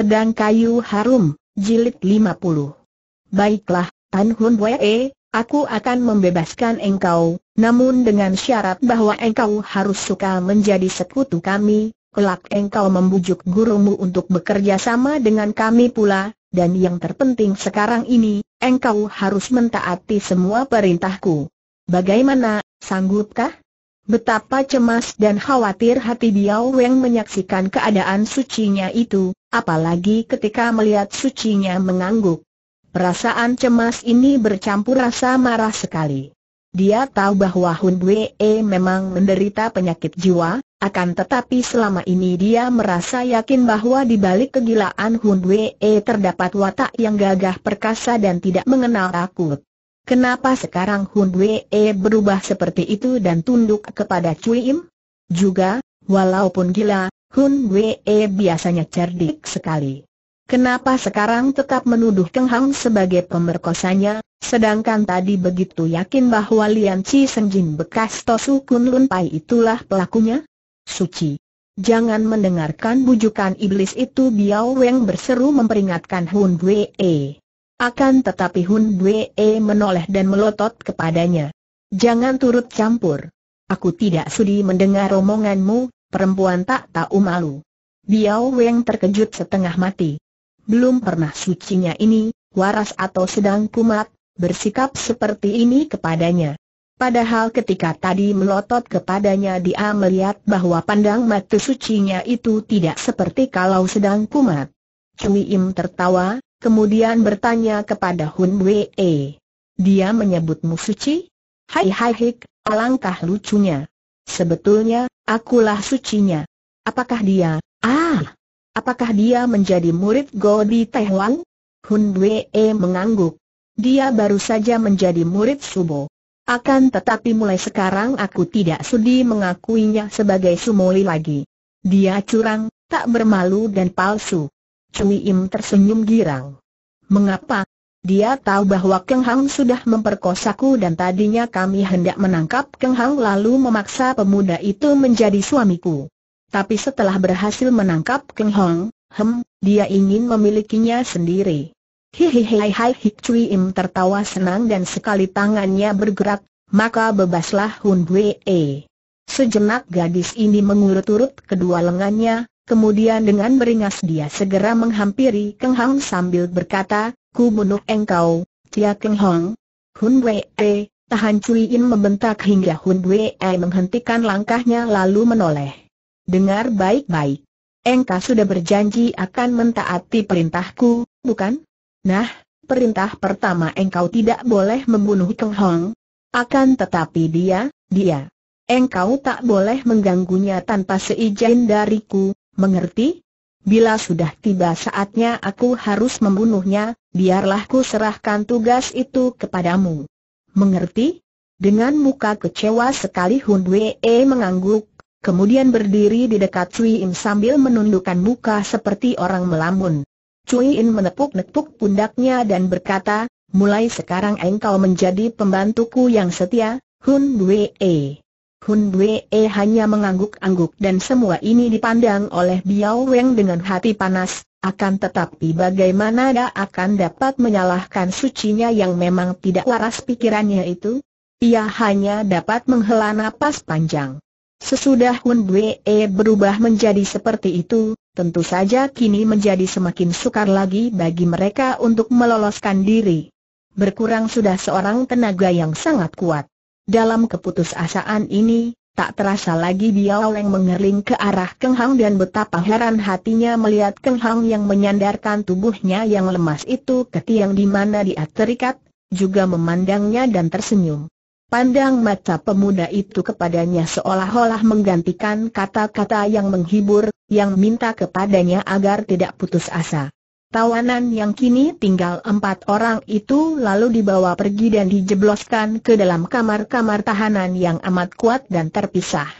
Pedang Kayu Harum, Jilid 50 Baiklah, Tan Hun Wee, aku akan membebaskan engkau, namun dengan syarat bahwa engkau harus suka menjadi sekutu kami, kelak engkau membujuk gurumu untuk bekerja sama dengan kami pula, dan yang terpenting sekarang ini, engkau harus mentaati semua perintahku. Bagaimana, sanggupkah? Betapa cemas dan khawatir hati Biao Weng menyaksikan keadaan sucinya itu, apalagi ketika melihat sucinya mengangguk. Perasaan cemas ini bercampur rasa marah sekali. Dia tahu bahwa Hun Bue memang menderita penyakit jiwa, akan tetapi selama ini dia merasa yakin bahwa di balik kegilaan Hun Bue terdapat watak yang gagah perkasa dan tidak mengenal takut. Kenapa sekarang Hun Wee berubah seperti itu dan tunduk kepada Cui Im? Juga, walaupun gila, Hun Wee biasanya cerdik sekali. Kenapa sekarang tetap menuduh Keng Hang sebagai pemerkosanya, sedangkan tadi begitu yakin bahwa Lian Chi Senjin bekas Tosu Kun Lun Pai itulah pelakunya? Suci. Jangan mendengarkan bujukan iblis itu Biao Weng berseru memperingatkan Hun Wee. Akan tetapi Hun Bwe e menoleh dan melotot kepadanya. Jangan turut campur. Aku tidak sudi mendengar omonganmu, perempuan tak tahu malu. Biao Weng terkejut setengah mati. Belum pernah sucinya ini, waras atau sedang kumat, bersikap seperti ini kepadanya. Padahal ketika tadi melotot kepadanya dia melihat bahwa pandang mata sucinya itu tidak seperti kalau sedang kumat. Cui Im tertawa, kemudian bertanya kepada Hun Wei. Dia menyebutmu suci? Hai hai hik, alangkah lucunya. Sebetulnya, akulah sucinya. Apakah dia, ah, apakah dia menjadi murid Godi Taiwan? Hun Wei mengangguk. Dia baru saja menjadi murid Subo. Akan tetapi mulai sekarang aku tidak sudi mengakuinya sebagai Sumoli lagi. Dia curang, tak bermalu dan palsu. Cui Im tersenyum girang. Mengapa? Dia tahu bahwa Keng Hang sudah memperkosaku dan tadinya kami hendak menangkap Keng Hang lalu memaksa pemuda itu menjadi suamiku. Tapi setelah berhasil menangkap Keng Hang, hem, dia ingin memilikinya sendiri. Hihihi hai Hik Cui Im tertawa senang dan sekali tangannya bergerak, maka bebaslah Hun Wei. E. Sejenak gadis ini mengurut-urut kedua lengannya, kemudian dengan beringas dia segera menghampiri Keng Hang sambil berkata, Ku bunuh engkau, Tia Keng Hong. Hun Wei, e, tahan Cui In membentak hingga Hun Wei e menghentikan langkahnya lalu menoleh. Dengar baik-baik. Engkau sudah berjanji akan mentaati perintahku, bukan? Nah, perintah pertama engkau tidak boleh membunuh Keng Hong. Akan tetapi dia, dia. Engkau tak boleh mengganggunya tanpa seizin dariku, mengerti? Bila sudah tiba saatnya aku harus membunuhnya, biarlah ku serahkan tugas itu kepadamu. Mengerti? Dengan muka kecewa sekali Hun Wee mengangguk, kemudian berdiri di dekat Cui In sambil menundukkan muka seperti orang melamun. Cui In menepuk-nepuk pundaknya dan berkata, mulai sekarang engkau menjadi pembantuku yang setia, Hun Wee. Hun Bwe e hanya mengangguk-angguk dan semua ini dipandang oleh Biao Weng dengan hati panas, akan tetapi bagaimana dia akan dapat menyalahkan sucinya yang memang tidak waras pikirannya itu? Ia hanya dapat menghela napas panjang. Sesudah Hun Bwe e berubah menjadi seperti itu, tentu saja kini menjadi semakin sukar lagi bagi mereka untuk meloloskan diri. Berkurang sudah seorang tenaga yang sangat kuat. Dalam keputusasaan ini, tak terasa lagi Biao Leng mengerling ke arah Keng Hang dan betapa heran hatinya melihat Keng Hang yang menyandarkan tubuhnya yang lemas itu ke tiang di mana dia terikat, juga memandangnya dan tersenyum. Pandang mata pemuda itu kepadanya seolah-olah menggantikan kata-kata yang menghibur, yang minta kepadanya agar tidak putus asa. Tawanan yang kini tinggal empat orang itu lalu dibawa pergi dan dijebloskan ke dalam kamar-kamar tahanan yang amat kuat dan terpisah.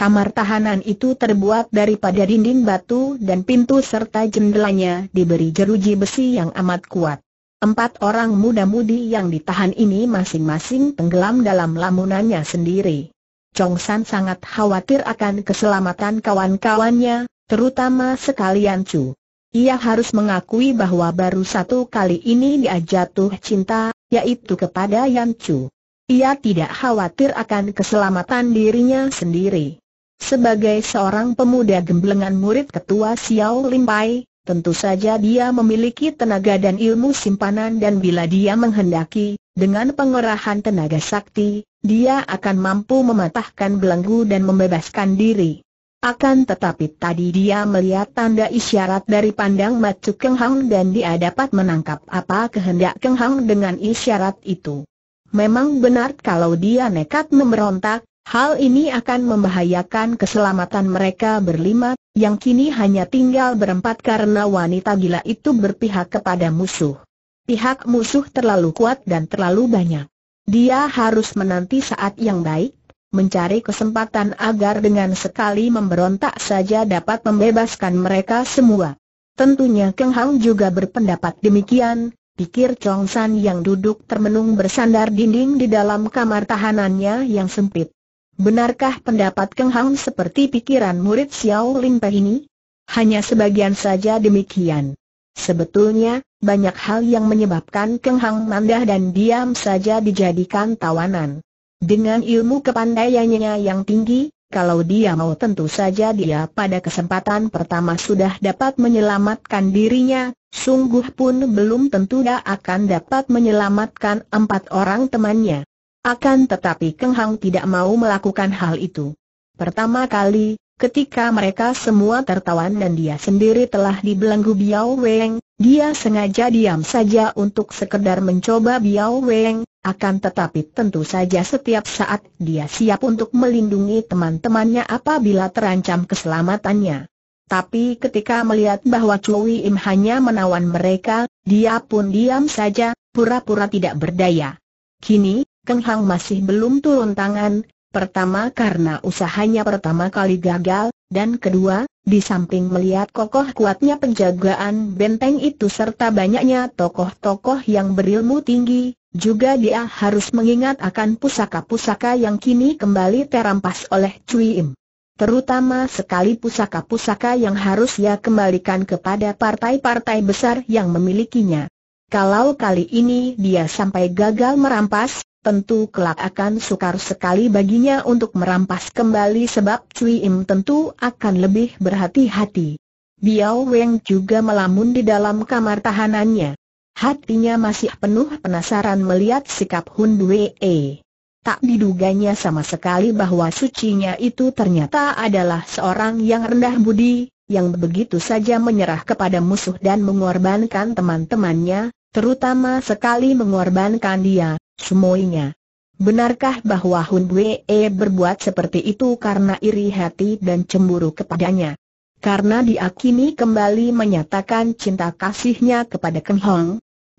Kamar tahanan itu terbuat daripada dinding batu dan pintu serta jendelanya diberi jeruji besi yang amat kuat. Empat orang muda-mudi yang ditahan ini masing-masing tenggelam dalam lamunannya sendiri. Chong San sangat khawatir akan keselamatan kawan-kawannya, terutama sekalian Chu. Ia harus mengakui bahwa baru satu kali ini dia jatuh cinta, yaitu kepada Yan Chu. Ia tidak khawatir akan keselamatan dirinya sendiri. Sebagai seorang pemuda gemblengan murid ketua Xiao Limpai, tentu saja dia memiliki tenaga dan ilmu simpanan dan bila dia menghendaki, dengan pengerahan tenaga sakti, dia akan mampu mematahkan belenggu dan membebaskan diri. Akan tetapi tadi dia melihat tanda isyarat dari pandang mata Keng Hang dan dia dapat menangkap apa kehendak Keng Hang dengan isyarat itu. Memang benar kalau dia nekat memberontak, hal ini akan membahayakan keselamatan mereka berlima, yang kini hanya tinggal berempat karena wanita gila itu berpihak kepada musuh. Pihak musuh terlalu kuat dan terlalu banyak. Dia harus menanti saat yang baik, mencari kesempatan agar dengan sekali memberontak saja dapat membebaskan mereka semua. Tentunya Keng Hang juga berpendapat demikian, pikir Chong San yang duduk termenung bersandar dinding di dalam kamar tahanannya yang sempit. Benarkah pendapat Keng Hang seperti pikiran murid Xiao Lin Pe ini? Hanya sebagian saja demikian. Sebetulnya, banyak hal yang menyebabkan Keng Hang mandah dan diam saja dijadikan tawanan. Dengan ilmu kepandaiannya yang tinggi, kalau dia mau tentu saja dia pada kesempatan pertama sudah dapat menyelamatkan dirinya, sungguh pun belum tentu dia akan dapat menyelamatkan empat orang temannya. Akan tetapi Keng Hang tidak mau melakukan hal itu. Pertama kali, ketika mereka semua tertawan dan dia sendiri telah dibelenggu Biao Weng, dia sengaja diam saja untuk sekedar mencoba Biao Weng, akan tetapi tentu saja setiap saat dia siap untuk melindungi teman-temannya apabila terancam keselamatannya. Tapi ketika melihat bahwa Chui Im hanya menawan mereka, dia pun diam saja, pura-pura tidak berdaya. Kini, Keng Hang masih belum turun tangan, pertama karena usahanya pertama kali gagal, dan kedua, di samping melihat kokoh kuatnya penjagaan benteng itu serta banyaknya tokoh-tokoh yang berilmu tinggi, juga dia harus mengingat akan pusaka-pusaka yang kini kembali terampas oleh Cui Im. Terutama sekali pusaka-pusaka yang harus ia kembalikan kepada partai-partai besar yang memilikinya. Kalau kali ini dia sampai gagal merampas, tentu kelak akan sukar sekali baginya untuk merampas kembali sebab Cui Im tentu akan lebih berhati-hati. Biao Weng juga melamun di dalam kamar tahanannya. Hatinya masih penuh penasaran melihat sikap Hun Wei. E. Tak diduganya sama sekali bahwa sucinya itu ternyata adalah seorang yang rendah budi, yang begitu saja menyerah kepada musuh dan mengorbankan teman-temannya, terutama sekali mengorbankan dia, semuanya. Benarkah bahwa Hun Wee e berbuat seperti itu karena iri hati dan cemburu kepadanya? Karena dia kini kembali menyatakan cinta kasihnya kepada Keng Hong,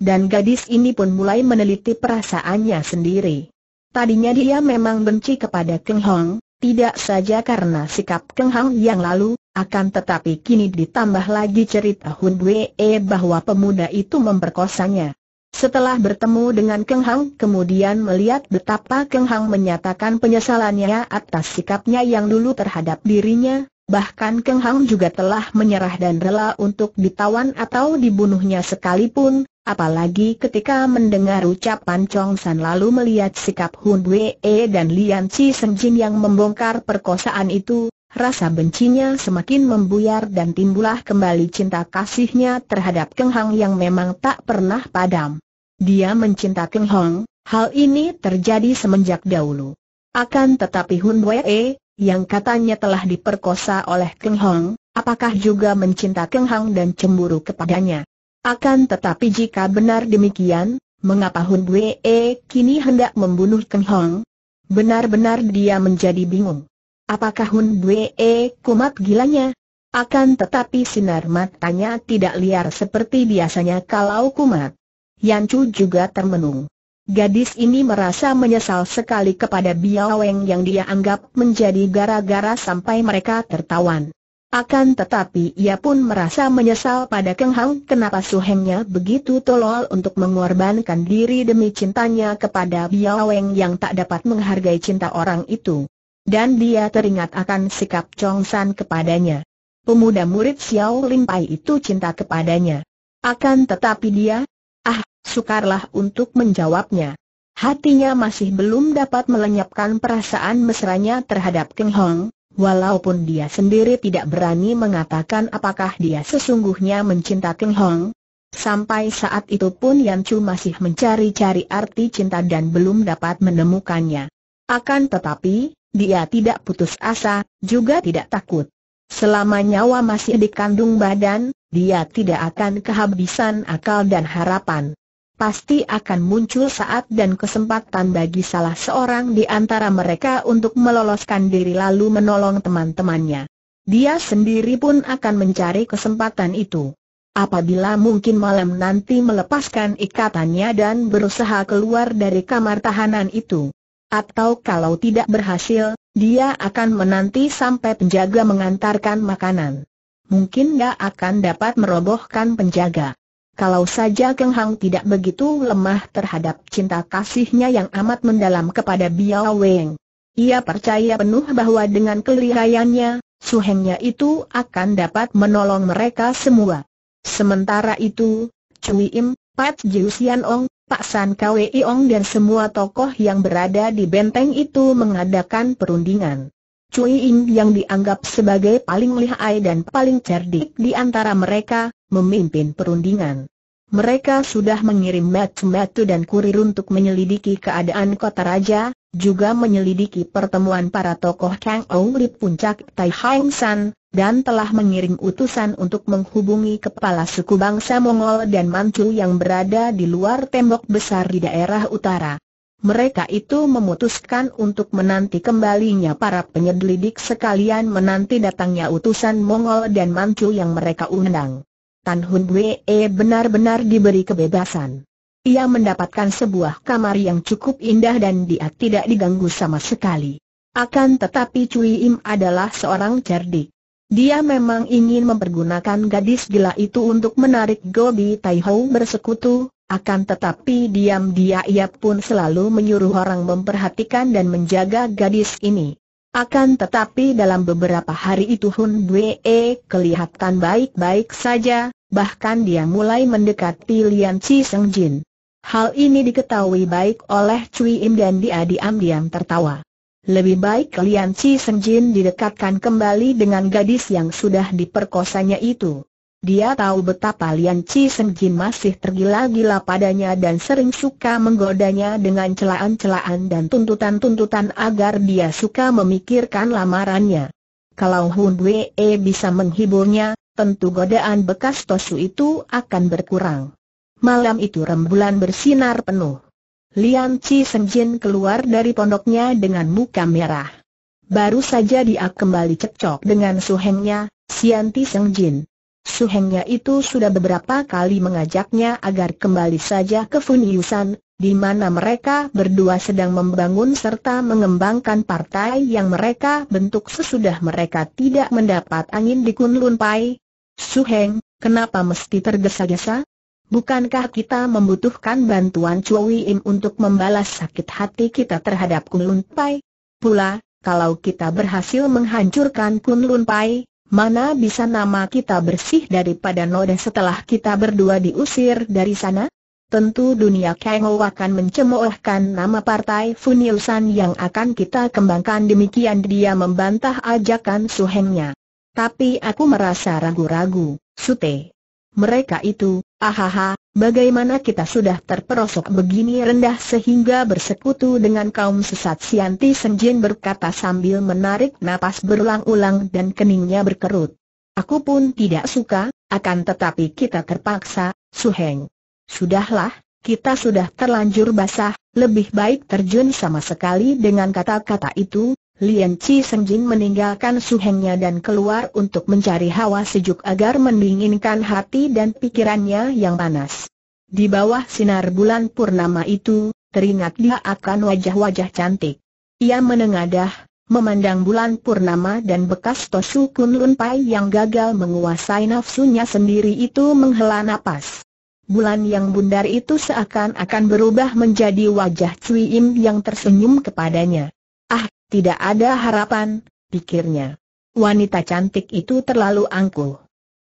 dan gadis ini pun mulai meneliti perasaannya sendiri. Tadinya dia memang benci kepada Keng Hong, tidak saja karena sikap Keng Hong yang lalu, akan tetapi kini ditambah lagi cerita Hun Bue e bahwa pemuda itu memperkosanya. Setelah bertemu dengan Keng Hang kemudian melihat betapa Keng Hang menyatakan penyesalannya atas sikapnya yang dulu terhadap dirinya, bahkan Keng Hang juga telah menyerah dan rela untuk ditawan atau dibunuhnya sekalipun, apalagi ketika mendengar ucapan Chong San lalu melihat sikap Hun Wei e dan Lian Chi Jin yang membongkar perkosaan itu, rasa bencinya semakin membuyar dan timbullah kembali cinta kasihnya terhadap Keng Hang yang memang tak pernah padam. Dia mencinta Keng Hong, hal ini terjadi semenjak dahulu. Akan tetapi Hun Wei, e, yang katanya telah diperkosa oleh Keng Hong, apakah juga mencinta Keng Hang dan cemburu kepadanya? Akan tetapi jika benar demikian, mengapa Hun Wei e kini hendak membunuh Keng Hong? Benar-benar dia menjadi bingung. Apakah Hun Bwe kumat gilanya? Akan tetapi sinar matanya tidak liar seperti biasanya kalau kumat. Chu juga termenung. Gadis ini merasa menyesal sekali kepada Biao Weng yang dia anggap menjadi gara-gara sampai mereka tertawan. Akan tetapi ia pun merasa menyesal pada Keng Hang kenapa suhengnya begitu tolol untuk mengorbankan diri demi cintanya kepada Biao Weng yang tak dapat menghargai cinta orang itu dan dia teringat akan sikap Chong San kepadanya. Pemuda murid Xiao Lim Pai itu cinta kepadanya. Akan tetapi dia, ah, sukarlah untuk menjawabnya. Hatinya masih belum dapat melenyapkan perasaan mesranya terhadap King Hong, walaupun dia sendiri tidak berani mengatakan apakah dia sesungguhnya mencinta King Hong. Sampai saat itu pun Yan Chu masih mencari-cari arti cinta dan belum dapat menemukannya. Akan tetapi, dia tidak putus asa, juga tidak takut. Selama nyawa masih dikandung badan, dia tidak akan kehabisan akal dan harapan. Pasti akan muncul saat dan kesempatan bagi salah seorang di antara mereka untuk meloloskan diri lalu menolong teman-temannya. Dia sendiri pun akan mencari kesempatan itu. Apabila mungkin malam nanti melepaskan ikatannya dan berusaha keluar dari kamar tahanan itu atau kalau tidak berhasil, dia akan menanti sampai penjaga mengantarkan makanan. Mungkin dia akan dapat merobohkan penjaga. Kalau saja Keng Hang tidak begitu lemah terhadap cinta kasihnya yang amat mendalam kepada Biao Weng. Ia percaya penuh bahwa dengan Su suhengnya itu akan dapat menolong mereka semua. Sementara itu, Cui Im, Pat Jiu Sian Ong, Pak San Kwe Iong dan semua tokoh yang berada di benteng itu mengadakan perundingan. Cui Ing yang dianggap sebagai paling lihai dan paling cerdik di antara mereka, memimpin perundingan. Mereka sudah mengirim metu-metu dan kurir untuk menyelidiki keadaan kota raja, juga menyelidiki pertemuan para tokoh Kang Ong di puncak Tai Hang San, dan telah mengirim utusan untuk menghubungi kepala suku bangsa Mongol dan Manchu yang berada di luar tembok besar di daerah utara. Mereka itu memutuskan untuk menanti kembalinya para penyelidik sekalian menanti datangnya utusan Mongol dan Manchu yang mereka undang. Tan Hun Wee benar-benar diberi kebebasan. Ia mendapatkan sebuah kamar yang cukup indah dan dia tidak diganggu sama sekali. Akan tetapi Cui Im adalah seorang cerdik. Dia memang ingin mempergunakan gadis gila itu untuk menarik Gobi Taihou bersekutu, akan tetapi diam-dia ia pun selalu menyuruh orang memperhatikan dan menjaga gadis ini. Akan tetapi dalam beberapa hari itu Hun Bue kelihatan baik-baik saja, bahkan dia mulai mendekati Lian Chi Seng Jin. Hal ini diketahui baik oleh Cui Im dan dia diam-diam tertawa. Lebih baik kalian Chi Senjin didekatkan kembali dengan gadis yang sudah diperkosanya itu. Dia tahu betapa Lian Chi Senjin masih tergila-gila padanya dan sering suka menggodanya dengan celaan-celaan dan tuntutan-tuntutan agar dia suka memikirkan lamarannya. Kalau Hun Wee bisa menghiburnya, tentu godaan bekas Tosu itu akan berkurang. Malam itu rembulan bersinar penuh. Lian Chi Senjin keluar dari pondoknya dengan muka merah. Baru saja dia kembali cekcok dengan suhengnya, Sianti Su Suhengnya itu sudah beberapa kali mengajaknya agar kembali saja ke Funyusan, di mana mereka berdua sedang membangun serta mengembangkan partai yang mereka bentuk sesudah mereka tidak mendapat angin di Kunlun Pai. Suheng, kenapa mesti tergesa-gesa? Bukankah kita membutuhkan bantuan Chui Im untuk membalas sakit hati kita terhadap Kunlun Pai? Pula, kalau kita berhasil menghancurkan Kunlun Pai, mana bisa nama kita bersih daripada noda setelah kita berdua diusir dari sana? Tentu dunia Kengo akan mencemoohkan nama partai Funilsan yang akan kita kembangkan demikian dia membantah ajakan suhengnya. Tapi aku merasa ragu-ragu, Sute mereka itu, ahaha, bagaimana kita sudah terperosok begini rendah sehingga bersekutu dengan kaum sesat Sianti Senjin berkata sambil menarik napas berulang-ulang dan keningnya berkerut. Aku pun tidak suka, akan tetapi kita terpaksa, Suheng. Sudahlah, kita sudah terlanjur basah, lebih baik terjun sama sekali dengan kata-kata itu, Lian Chi Sengjin meninggalkan suhengnya dan keluar untuk mencari hawa sejuk agar mendinginkan hati dan pikirannya yang panas. Di bawah sinar bulan purnama itu, teringat dia akan wajah-wajah cantik. Ia menengadah, memandang bulan purnama dan bekas Tosu Kun Lun Pai yang gagal menguasai nafsunya sendiri itu menghela napas. Bulan yang bundar itu seakan-akan berubah menjadi wajah Cui Im yang tersenyum kepadanya. Tidak ada harapan, pikirnya. Wanita cantik itu terlalu angkuh.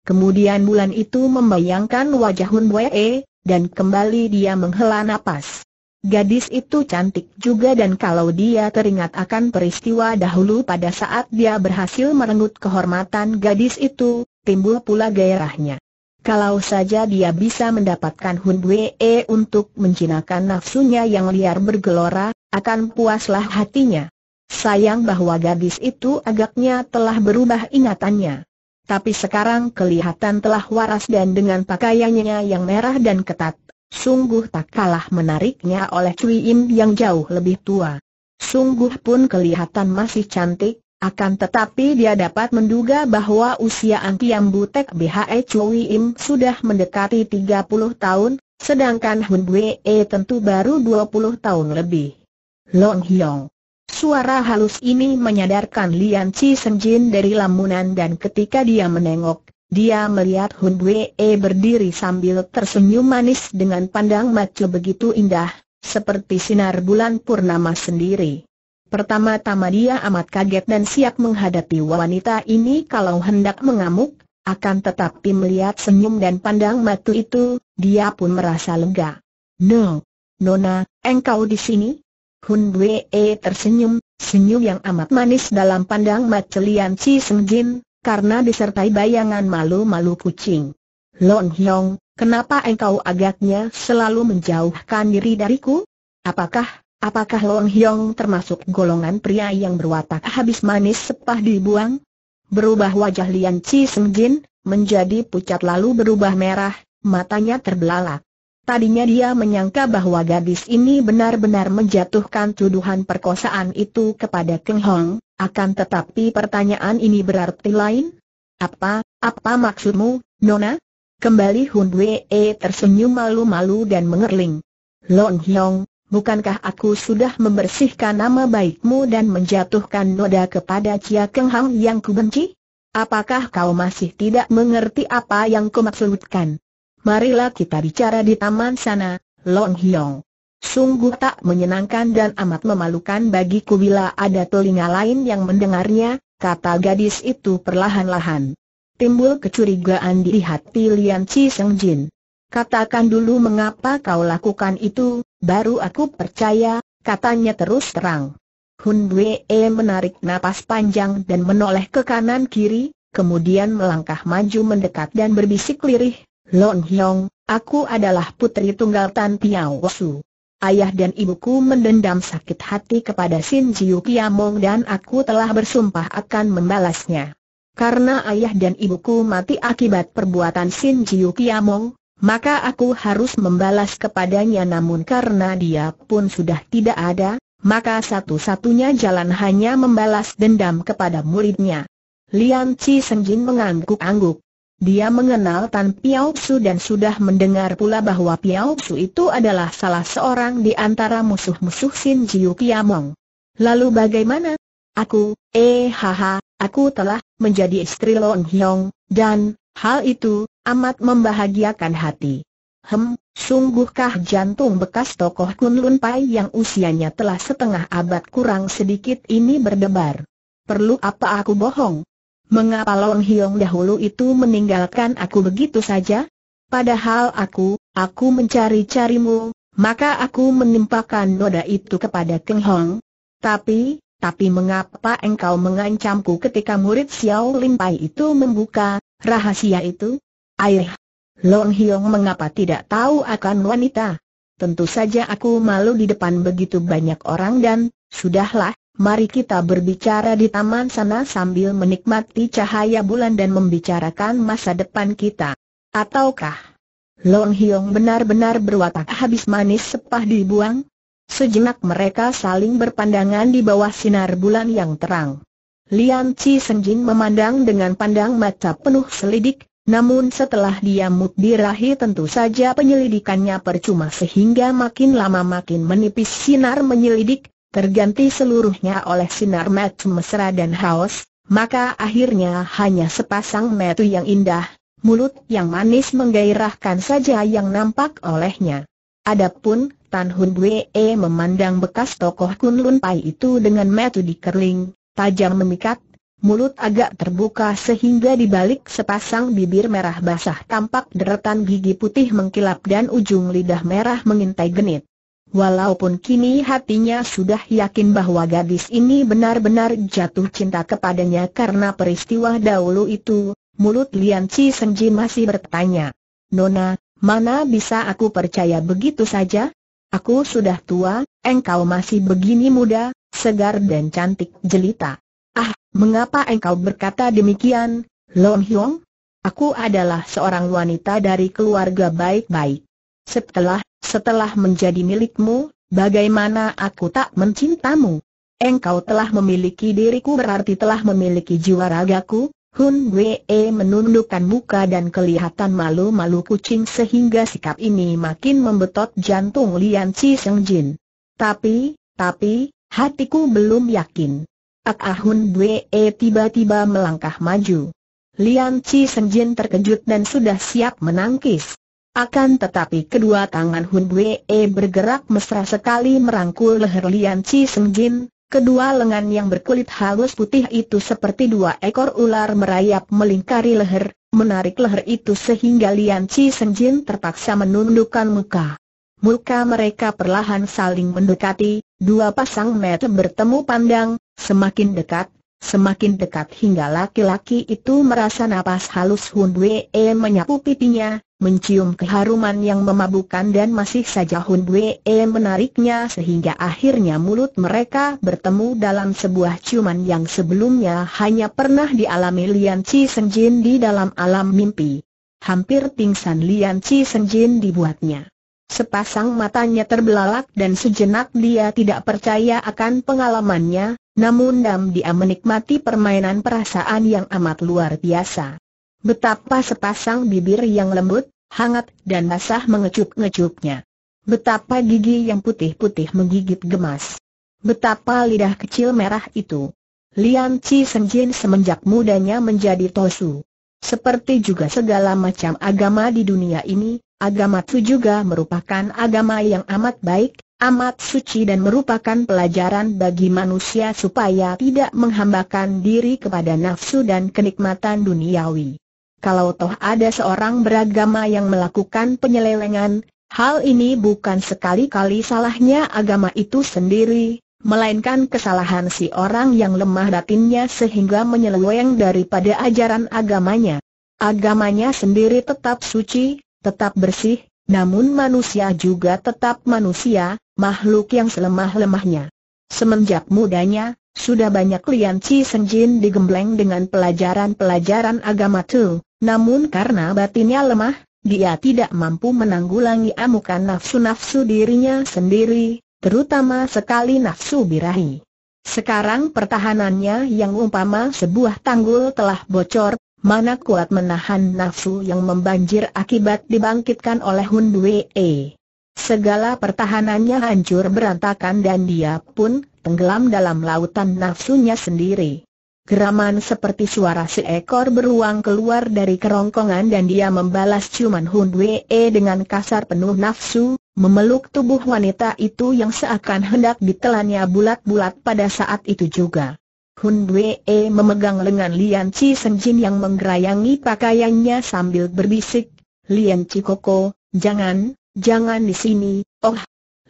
Kemudian bulan itu membayangkan wajah Hun Wee, e, dan kembali dia menghela napas. Gadis itu cantik juga dan kalau dia teringat akan peristiwa dahulu pada saat dia berhasil merenggut kehormatan gadis itu, timbul pula gairahnya. Kalau saja dia bisa mendapatkan Hun Wee e untuk menjinakkan nafsunya yang liar bergelora, akan puaslah hatinya. Sayang bahwa gadis itu agaknya telah berubah ingatannya. Tapi sekarang kelihatan telah waras dan dengan pakaiannya yang merah dan ketat, sungguh tak kalah menariknya oleh Cui Im yang jauh lebih tua. Sungguh pun kelihatan masih cantik, akan tetapi dia dapat menduga bahwa usia Angkiam Butek BHE Cui Im sudah mendekati 30 tahun, sedangkan Hun Bwe e tentu baru 20 tahun lebih. Long Hyong Suara halus ini menyadarkan Lian Chi Senjin dari lamunan dan ketika dia menengok, dia melihat Hun Bue e berdiri sambil tersenyum manis dengan pandang mata begitu indah, seperti sinar bulan purnama sendiri. Pertama-tama dia amat kaget dan siap menghadapi wanita ini kalau hendak mengamuk, akan tetapi melihat senyum dan pandang mata itu, dia pun merasa lega. No, Nona, engkau di sini? Hun Bwe e tersenyum, senyum yang amat manis dalam pandang macelian Chi Seng Jin, karena disertai bayangan malu-malu kucing. Long Hyong, kenapa engkau agaknya selalu menjauhkan diri dariku? Apakah Apakah Long Hyong termasuk golongan pria yang berwatak habis manis sepah dibuang? Berubah wajah Lian Chi Seng Jin, menjadi pucat lalu berubah merah, matanya terbelalak. Tadinya dia menyangka bahwa gadis ini benar-benar menjatuhkan tuduhan perkosaan itu kepada Keng Hong, akan tetapi pertanyaan ini berarti lain. Apa, apa maksudmu, Nona? Kembali Hun Wee tersenyum malu-malu dan mengerling. Long Hyong, bukankah aku sudah membersihkan nama baikmu dan menjatuhkan noda kepada Chia Keng Hong yang kubenci? Apakah kau masih tidak mengerti apa yang kumaksudkan? Marilah kita bicara di taman sana, Long Hiong. Sungguh tak menyenangkan dan amat memalukan bagiku bila ada telinga lain yang mendengarnya, kata gadis itu perlahan-lahan. Timbul kecurigaan di hati Lian Chi Seng Jin. Katakan dulu mengapa kau lakukan itu, baru aku percaya, katanya terus terang. Hun Wei e menarik napas panjang dan menoleh ke kanan kiri, kemudian melangkah maju mendekat dan berbisik lirih, Lon Hyong, aku adalah putri tunggal Tan Piao Su. Ayah dan ibuku mendendam sakit hati kepada Sin Jiu Kiamong dan aku telah bersumpah akan membalasnya. Karena ayah dan ibuku mati akibat perbuatan Sin Jiu Kiamong, maka aku harus membalas kepadanya namun karena dia pun sudah tidak ada, maka satu-satunya jalan hanya membalas dendam kepada muridnya. Lian Chi Senjin mengangguk-angguk. Dia mengenal Tan Piao Su dan sudah mendengar pula bahwa Piao Su itu adalah salah seorang di antara musuh-musuh Sin Jiu Kiamong. Lalu bagaimana? Aku, eh haha, aku telah menjadi istri Long Hyong, dan hal itu amat membahagiakan hati. Hem, sungguhkah jantung bekas tokoh Kun Lun Pai yang usianya telah setengah abad kurang sedikit ini berdebar? Perlu apa aku bohong? mengapa Long Hiong dahulu itu meninggalkan aku begitu saja? Padahal aku, aku mencari-carimu, maka aku menimpakan noda itu kepada Keng Hong. Tapi, tapi mengapa engkau mengancamku ketika murid Xiao Lin Pai itu membuka rahasia itu? Air. Long Hiong mengapa tidak tahu akan wanita? Tentu saja aku malu di depan begitu banyak orang dan, sudahlah, mari kita berbicara di taman sana sambil menikmati cahaya bulan dan membicarakan masa depan kita. Ataukah Long Hiong benar-benar berwatak habis manis sepah dibuang? Sejenak mereka saling berpandangan di bawah sinar bulan yang terang. Lian Chi Senjin memandang dengan pandang mata penuh selidik, namun setelah dia mudirahi tentu saja penyelidikannya percuma sehingga makin lama makin menipis sinar menyelidik, terganti seluruhnya oleh sinar mata mesra dan haus, maka akhirnya hanya sepasang mata yang indah, mulut yang manis menggairahkan saja yang nampak olehnya. Adapun Tan Hun Wei memandang bekas tokoh Kun Lun Pai itu dengan mata dikerling, tajam memikat, mulut agak terbuka sehingga di balik sepasang bibir merah basah tampak deretan gigi putih mengkilap dan ujung lidah merah mengintai genit. Walaupun kini hatinya sudah yakin bahwa gadis ini benar-benar jatuh cinta kepadanya karena peristiwa dahulu itu, mulut Lian Chi Senji masih bertanya. Nona, mana bisa aku percaya begitu saja? Aku sudah tua, engkau masih begini muda, segar dan cantik jelita. Ah, mengapa engkau berkata demikian, Long Hyong? Aku adalah seorang wanita dari keluarga baik-baik. Setelah setelah menjadi milikmu, bagaimana aku tak mencintamu? Engkau telah memiliki diriku berarti telah memiliki jiwa ragaku, Hun Wee menundukkan muka dan kelihatan malu-malu kucing sehingga sikap ini makin membetot jantung Lian Chi Seng Jin. Tapi, tapi, hatiku belum yakin. Ak ah Hun Wee tiba-tiba melangkah maju. Lian Chi Seng Jin terkejut dan sudah siap menangkis. Akan tetapi kedua tangan Hun Bue e bergerak mesra sekali merangkul leher Lian Chi Seng Jin, kedua lengan yang berkulit halus putih itu seperti dua ekor ular merayap melingkari leher, menarik leher itu sehingga Lian Chi Seng Jin terpaksa menundukkan muka. Muka mereka perlahan saling mendekati, dua pasang mata bertemu pandang, semakin dekat, Semakin dekat hingga laki-laki itu merasa napas halus Hun E menyapu pipinya, mencium keharuman yang memabukkan dan masih saja Hun Bue menariknya sehingga akhirnya mulut mereka bertemu dalam sebuah ciuman yang sebelumnya hanya pernah dialami Lian Chi Jin di dalam alam mimpi. Hampir pingsan Lian Chi Jin dibuatnya. Sepasang matanya terbelalak dan sejenak dia tidak percaya akan pengalamannya, namun dam dia menikmati permainan perasaan yang amat luar biasa. Betapa sepasang bibir yang lembut, hangat dan basah mengecup-ngecupnya. Betapa gigi yang putih-putih menggigit gemas. Betapa lidah kecil merah itu. Lian Chi Senjin semenjak mudanya menjadi Tosu. Seperti juga segala macam agama di dunia ini, agama Tsu juga merupakan agama yang amat baik, amat suci dan merupakan pelajaran bagi manusia supaya tidak menghambakan diri kepada nafsu dan kenikmatan duniawi kalau toh ada seorang beragama yang melakukan penyelewengan, hal ini bukan sekali-kali salahnya agama itu sendiri, melainkan kesalahan si orang yang lemah batinnya sehingga menyeleweng daripada ajaran agamanya. Agamanya sendiri tetap suci, tetap bersih, namun manusia juga tetap manusia, makhluk yang selemah-lemahnya. Semenjak mudanya, sudah banyak Lian Chi Senjin digembleng dengan pelajaran-pelajaran agama Tu. Namun karena batinnya lemah, dia tidak mampu menanggulangi amukan nafsu-nafsu dirinya sendiri, terutama sekali nafsu birahi. Sekarang pertahanannya yang umpama sebuah tanggul telah bocor, mana kuat menahan nafsu yang membanjir akibat dibangkitkan oleh Hun e Segala pertahanannya hancur berantakan dan dia pun tenggelam dalam lautan nafsunya sendiri. Geraman seperti suara seekor beruang keluar dari kerongkongan dan dia membalas ciuman Hun Wee dengan kasar penuh nafsu, memeluk tubuh wanita itu yang seakan hendak ditelannya bulat-bulat pada saat itu juga. Hun Wee memegang lengan Lian Chi Senjin yang menggerayangi pakaiannya sambil berbisik, Lian Chi Koko, jangan, jangan di sini, oh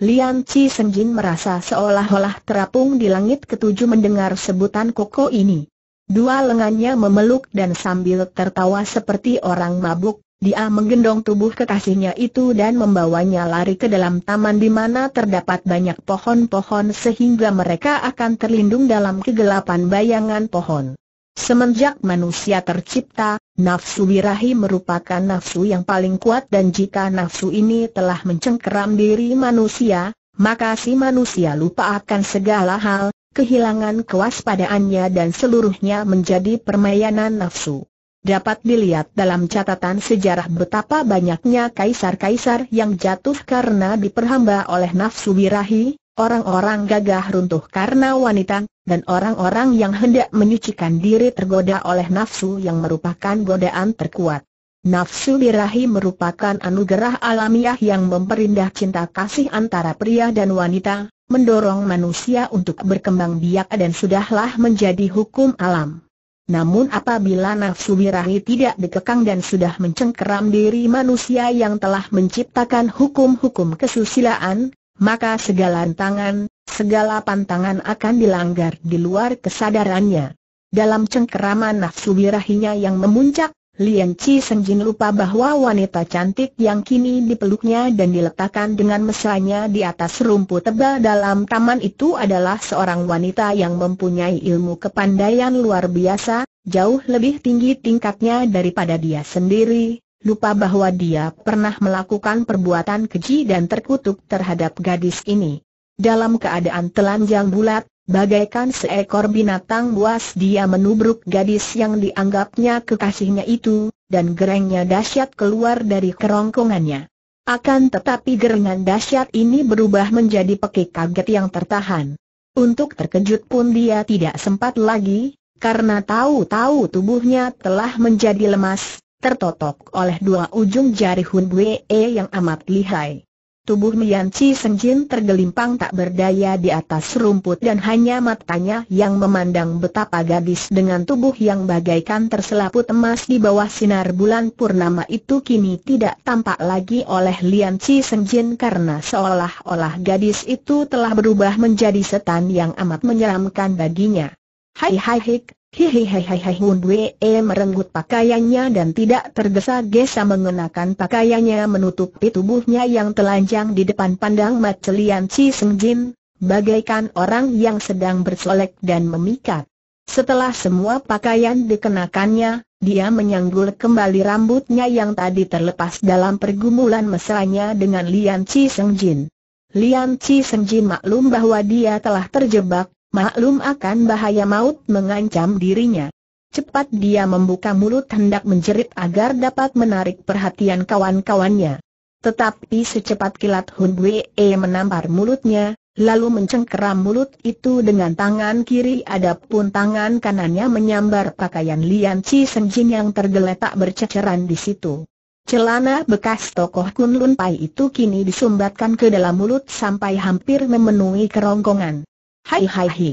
Lian Chi Senjin merasa seolah-olah terapung di langit ketujuh mendengar sebutan koko ini. Dua lengannya memeluk dan sambil tertawa seperti orang mabuk, dia menggendong tubuh kekasihnya itu dan membawanya lari ke dalam taman di mana terdapat banyak pohon-pohon sehingga mereka akan terlindung dalam kegelapan bayangan pohon. Semenjak manusia tercipta, nafsu birahi merupakan nafsu yang paling kuat dan jika nafsu ini telah mencengkeram diri manusia, maka si manusia lupa akan segala hal, kehilangan kewaspadaannya dan seluruhnya menjadi permainan nafsu. Dapat dilihat dalam catatan sejarah betapa banyaknya kaisar-kaisar yang jatuh karena diperhamba oleh nafsu birahi, Orang-orang gagah runtuh karena wanita, dan orang-orang yang hendak menyucikan diri tergoda oleh nafsu yang merupakan godaan terkuat. Nafsu birahi merupakan anugerah alamiah yang memperindah cinta kasih antara pria dan wanita, mendorong manusia untuk berkembang biak dan sudahlah menjadi hukum alam. Namun apabila nafsu birahi tidak dikekang dan sudah mencengkeram diri manusia yang telah menciptakan hukum-hukum kesusilaan, maka segala tangan, segala pantangan akan dilanggar di luar kesadarannya. Dalam cengkeraman nafsu birahinya yang memuncak, Lian Chi Senjin lupa bahwa wanita cantik yang kini dipeluknya dan diletakkan dengan mesranya di atas rumput tebal dalam taman itu adalah seorang wanita yang mempunyai ilmu kepandaian luar biasa, jauh lebih tinggi tingkatnya daripada dia sendiri, lupa bahwa dia pernah melakukan perbuatan keji dan terkutuk terhadap gadis ini. Dalam keadaan telanjang bulat, bagaikan seekor binatang buas dia menubruk gadis yang dianggapnya kekasihnya itu, dan gerengnya dahsyat keluar dari kerongkongannya. Akan tetapi gerengan dahsyat ini berubah menjadi pekik kaget yang tertahan. Untuk terkejut pun dia tidak sempat lagi, karena tahu-tahu tubuhnya telah menjadi lemas, tertotok oleh dua ujung jari Hun Bue e yang amat lihai. Tubuh Mian Chi Senjin tergelimpang tak berdaya di atas rumput dan hanya matanya yang memandang betapa gadis dengan tubuh yang bagaikan terselaput emas di bawah sinar bulan purnama itu kini tidak tampak lagi oleh Lian Chi Senjin karena seolah-olah gadis itu telah berubah menjadi setan yang amat menyeramkan baginya. Hai hai hik, Hihihihihi Hun Wee merenggut pakaiannya dan tidak tergesa-gesa mengenakan pakaiannya menutupi tubuhnya yang telanjang di depan pandang mata Celian Chi Seng Jin, bagaikan orang yang sedang bersolek dan memikat. Setelah semua pakaian dikenakannya, dia menyanggul kembali rambutnya yang tadi terlepas dalam pergumulan mesranya dengan Lian Chi Seng Jin. Lian Chi Senjin maklum bahwa dia telah terjebak, maklum akan bahaya maut mengancam dirinya. Cepat dia membuka mulut hendak menjerit agar dapat menarik perhatian kawan-kawannya. Tetapi secepat kilat Hun Wee menampar mulutnya, lalu mencengkeram mulut itu dengan tangan kiri adapun tangan kanannya menyambar pakaian Lian Chi Senjin yang tergeletak berceceran di situ. Celana bekas tokoh Kun Lun Pai itu kini disumbatkan ke dalam mulut sampai hampir memenuhi kerongkongan. Hai hai hi,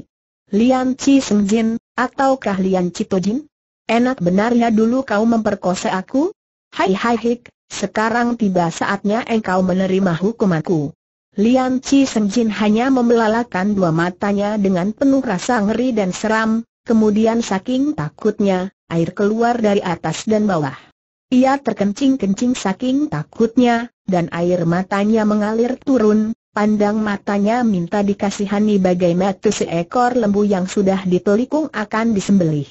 Lian Chi Seng Jin, ataukah Lian To Jin? Enak benar ya dulu kau memperkosa aku? Hai hai hik, sekarang tiba saatnya engkau menerima hukumanku. Lian Chi Seng Jin hanya membelalakan dua matanya dengan penuh rasa ngeri dan seram, kemudian saking takutnya, air keluar dari atas dan bawah. Ia terkencing-kencing saking takutnya, dan air matanya mengalir turun, Pandang matanya minta dikasihani bagaimana seekor lembu yang sudah ditelikung akan disembelih.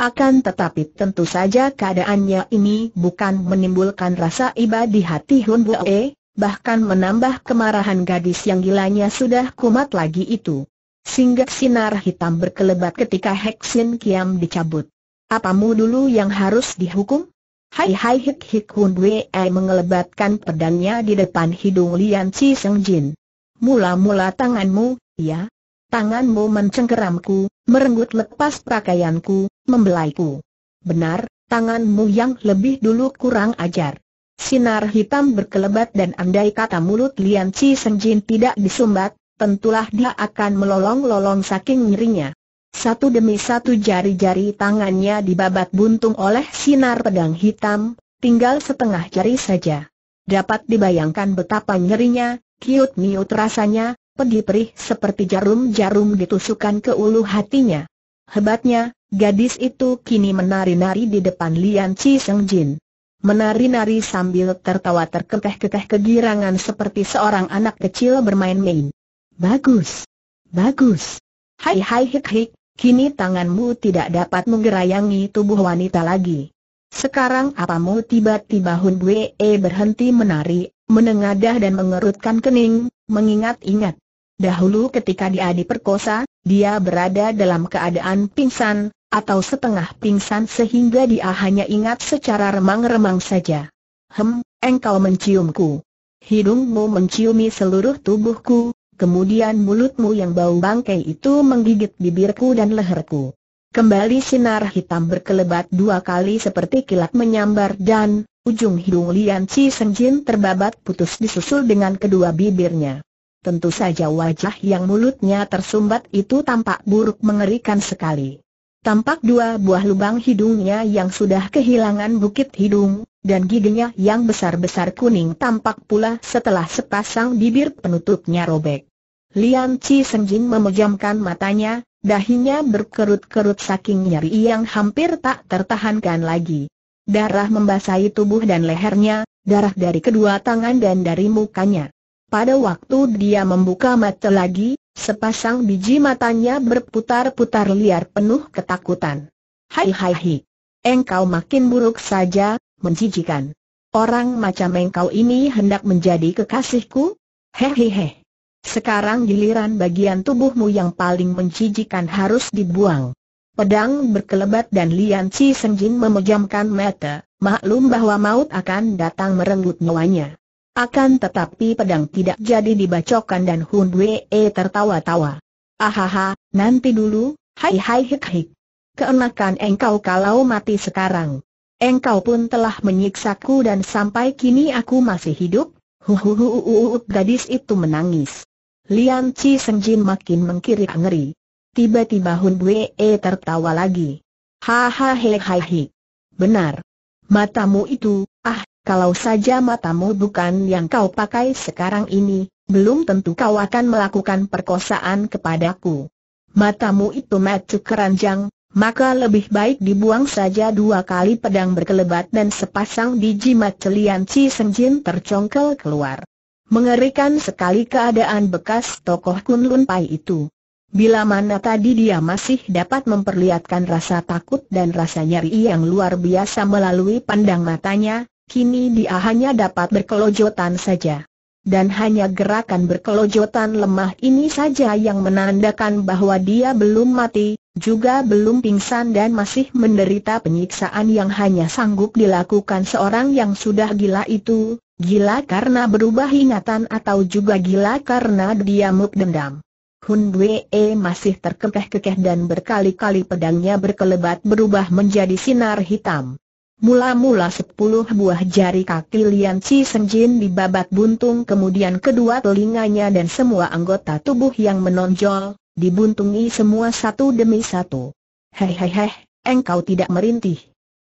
Akan tetapi tentu saja keadaannya ini bukan menimbulkan rasa iba di hati Hun Bue, bahkan menambah kemarahan gadis yang gilanya sudah kumat lagi itu. Sehingga sinar hitam berkelebat ketika Hexin Kiam dicabut. Apamu dulu yang harus dihukum? Hai hai hik hik Hun Wei mengelebatkan pedangnya di depan hidung Lian Chi Seng Jin. Mula-mula tanganmu, ya. Tanganmu mencengkeramku, merenggut lepas pakaianku, membelaiku. Benar, tanganmu yang lebih dulu kurang ajar. Sinar hitam berkelebat dan andai kata mulut Lian Chi Seng Jin tidak disumbat, tentulah dia akan melolong-lolong saking nyerinya. Satu demi satu jari-jari tangannya dibabat buntung oleh sinar pedang hitam, tinggal setengah jari saja. Dapat dibayangkan betapa nyerinya, kiut-miut rasanya, pedih-perih seperti jarum-jarum ditusukkan ke ulu hatinya. Hebatnya, gadis itu kini menari-nari di depan Lian Chi Seng Jin. Menari-nari sambil tertawa terkekeh-kekeh kegirangan seperti seorang anak kecil bermain-main. Bagus! Bagus! Hai hai hik hik, Kini tanganmu tidak dapat menggerayangi tubuh wanita lagi. Sekarang apamu tiba-tiba Hun Bue berhenti menari, menengadah dan mengerutkan kening, mengingat-ingat. Dahulu ketika dia diperkosa, dia berada dalam keadaan pingsan, atau setengah pingsan sehingga dia hanya ingat secara remang-remang saja. Hem, engkau menciumku. Hidungmu menciumi seluruh tubuhku, kemudian mulutmu yang bau bangkai itu menggigit bibirku dan leherku. Kembali sinar hitam berkelebat dua kali seperti kilat menyambar dan, ujung hidung Lian Chi Senjin terbabat putus disusul dengan kedua bibirnya. Tentu saja wajah yang mulutnya tersumbat itu tampak buruk mengerikan sekali. Tampak dua buah lubang hidungnya yang sudah kehilangan bukit hidung, dan giginya yang besar-besar kuning tampak pula setelah sepasang bibir penutupnya robek. Lian Chi Senjin memejamkan matanya, dahinya berkerut-kerut saking nyeri yang hampir tak tertahankan lagi. Darah membasahi tubuh dan lehernya, darah dari kedua tangan dan dari mukanya. Pada waktu dia membuka mata lagi, sepasang biji matanya berputar-putar liar penuh ketakutan. Hai hai hai. Engkau makin buruk saja, menjijikan. Orang macam engkau ini hendak menjadi kekasihku? Hehehe. Sekarang giliran bagian tubuhmu yang paling mencijikan harus dibuang. Pedang berkelebat dan Lian Chi Senjin memejamkan mata, maklum bahwa maut akan datang merenggut nyawanya. Akan tetapi pedang tidak jadi dibacokan dan Hun Wei tertawa-tawa. Ahaha, nanti dulu, hai hai hik hik. Keenakan engkau kalau mati sekarang. Engkau pun telah menyiksaku dan sampai kini aku masih hidup, Huhuhuhuhuhuh gadis itu menangis. Lian Chi Jin makin mengkirik ngeri. Tiba-tiba Hun Bue e tertawa lagi. Hahaha Benar. Matamu itu, ah, kalau saja matamu bukan yang kau pakai sekarang ini, belum tentu kau akan melakukan perkosaan kepadaku. Matamu itu macu keranjang, maka lebih baik dibuang saja dua kali pedang berkelebat dan sepasang biji mat celian Ci Jin tercongkel keluar. Mengerikan sekali keadaan bekas tokoh Kunlun Pai itu. Bila mana tadi dia masih dapat memperlihatkan rasa takut dan rasa nyeri yang luar biasa melalui pandang matanya, kini dia hanya dapat berkelojotan saja. Dan hanya gerakan berkelojotan lemah ini saja yang menandakan bahwa dia belum mati, juga belum pingsan dan masih menderita penyiksaan yang hanya sanggup dilakukan seorang yang sudah gila itu, Gila karena berubah ingatan atau juga gila karena dia muk dendam. Hun Bue e masih terkekeh-kekeh dan berkali-kali pedangnya berkelebat berubah menjadi sinar hitam. Mula-mula sepuluh buah jari kaki Lian Chi Senjin dibabat buntung kemudian kedua telinganya dan semua anggota tubuh yang menonjol, dibuntungi semua satu demi satu. Hei hei hei, engkau tidak merintih.